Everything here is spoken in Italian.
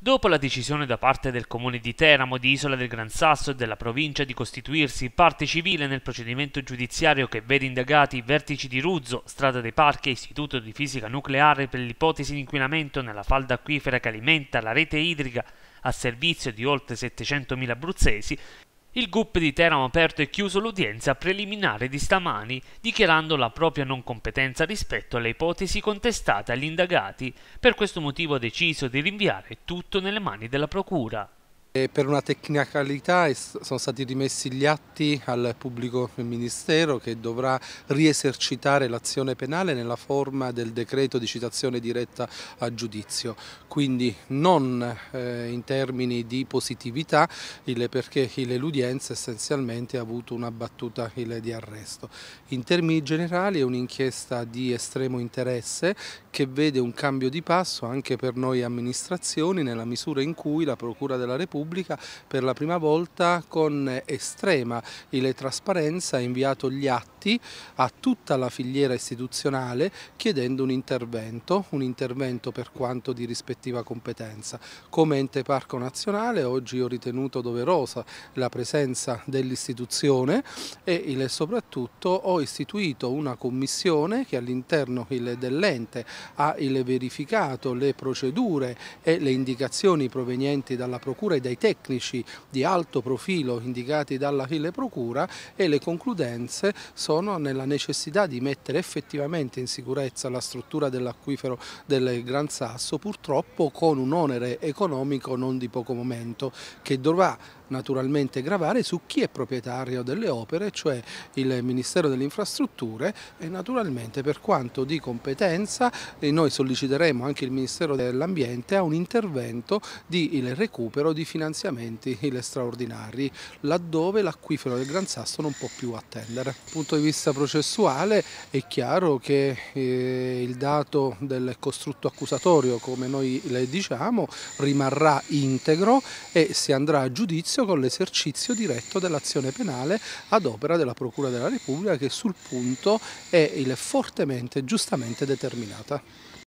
Dopo la decisione da parte del comune di Teramo, di Isola del Gran Sasso e della provincia di costituirsi parte civile nel procedimento giudiziario che vede indagati i vertici di Ruzzo, Strada dei Parchi e Istituto di Fisica Nucleare per l'ipotesi di inquinamento nella falda acquifera che alimenta la rete idrica a servizio di oltre 700.000 abruzzesi, il GUP di Teramo aperto e chiuso l'udienza preliminare di stamani, dichiarando la propria non competenza rispetto alle ipotesi contestate agli indagati. Per questo motivo ha deciso di rinviare tutto nelle mani della Procura. E per una tecnicalità sono stati rimessi gli atti al pubblico ministero che dovrà riesercitare l'azione penale nella forma del decreto di citazione diretta a giudizio, quindi non eh, in termini di positività perché l'eludienza essenzialmente ha avuto una battuta di arresto. In termini generali è un'inchiesta di estremo interesse che vede un cambio di passo anche per noi amministrazioni nella misura in cui la Procura della Repubblica Repubblica per la prima volta con estrema trasparenza ha inviato gli atti a tutta la filiera istituzionale chiedendo un intervento, un intervento per quanto di rispettiva competenza. Come ente parco nazionale oggi ho ritenuto doverosa la presenza dell'istituzione e soprattutto ho istituito una commissione che all'interno dell'ente ha verificato le procedure e le indicazioni provenienti dalla procura e dai dai tecnici di alto profilo indicati dalla dall'Achille Procura e le concludenze sono nella necessità di mettere effettivamente in sicurezza la struttura dell'acquifero del Gran Sasso purtroppo con un onere economico non di poco momento che dovrà naturalmente gravare su chi è proprietario delle opere, cioè il Ministero delle Infrastrutture e naturalmente per quanto di competenza eh, noi solleciteremo anche il Ministero dell'Ambiente a un intervento di il recupero di finanziamenti straordinari, laddove l'acquifero del Gran Sasso non può più attendere. Dal punto di vista processuale è chiaro che eh, il dato del costrutto accusatorio, come noi le diciamo, rimarrà integro e si andrà a giudizio con l'esercizio diretto dell'azione penale ad opera della Procura della Repubblica che sul punto è il fortemente giustamente determinata.